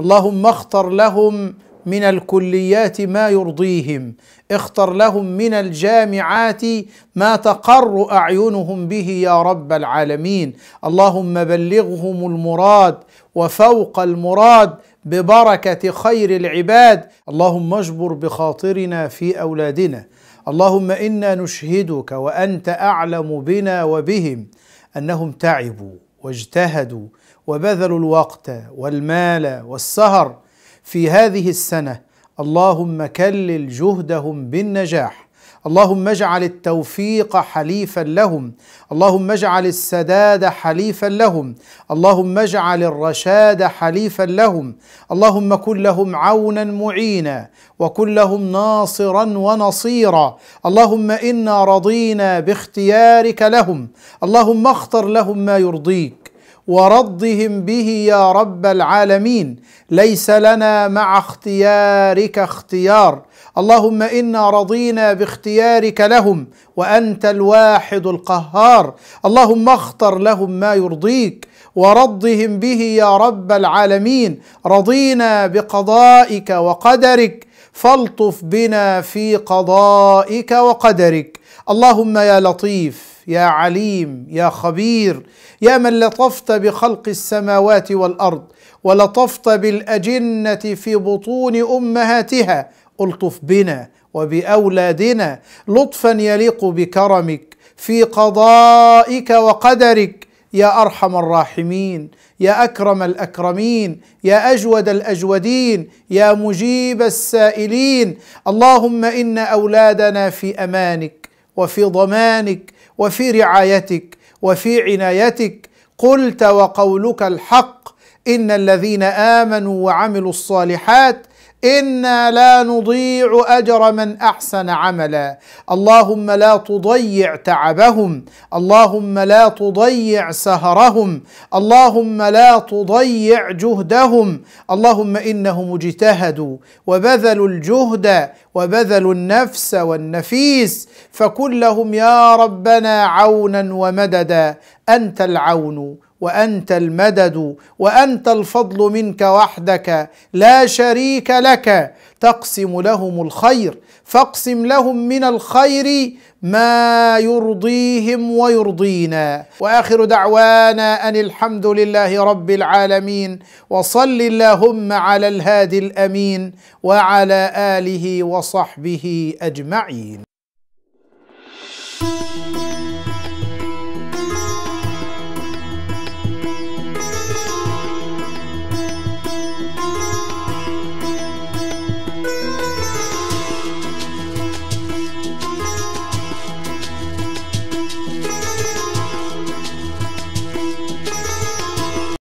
اللهم اختر لهم من الكليات ما يرضيهم اختر لهم من الجامعات ما تقر اعينهم به يا رب العالمين اللهم بلغهم المراد وفوق المراد ببركه خير العباد اللهم اجبر بخاطرنا في اولادنا اللهم انا نشهدك وانت اعلم بنا وبهم انهم تعبوا واجتهدوا وبذلوا الوقت والمال والسهر في هذه السنه اللهم كلل جهدهم بالنجاح اللهم اجعل التوفيق حليفا لهم اللهم اجعل السداد حليفا لهم اللهم اجعل الرشاد حليفا لهم اللهم كن لهم عونا معينا وكن لهم ناصرا ونصيرا اللهم انا رضينا باختيارك لهم اللهم اختر لهم ما يرضيك ورضهم به يا رب العالمين ليس لنا مع اختيارك اختيار اللهم انا رضينا باختيارك لهم وانت الواحد القهار اللهم اختر لهم ما يرضيك ورضهم به يا رب العالمين رضينا بقضائك وقدرك فالطف بنا في قضائك وقدرك اللهم يا لطيف يا عليم يا خبير يا من لطفت بخلق السماوات والارض ولطفت بالاجنه في بطون امهاتها الطف بنا وباولادنا لطفا يليق بكرمك في قضائك وقدرك يا ارحم الراحمين يا اكرم الاكرمين يا اجود الاجودين يا مجيب السائلين اللهم ان اولادنا في امانك وفي ضمانك وفي رعايتك وفي عنايتك قلت وقولك الحق ان الذين امنوا وعملوا الصالحات انا لا نضيع اجر من احسن عملا اللهم لا تضيع تعبهم اللهم لا تضيع سهرهم اللهم لا تضيع جهدهم اللهم انهم اجتهدوا وبذلوا الجهد وبذلوا النفس والنفيس فكن لهم يا ربنا عونا ومددا انت العون وانت المدد وانت الفضل منك وحدك لا شريك لك تقسم لهم الخير فاقسم لهم من الخير ما يرضيهم ويرضينا واخر دعوانا ان الحمد لله رب العالمين وصل اللهم على الهادي الامين وعلى اله وصحبه اجمعين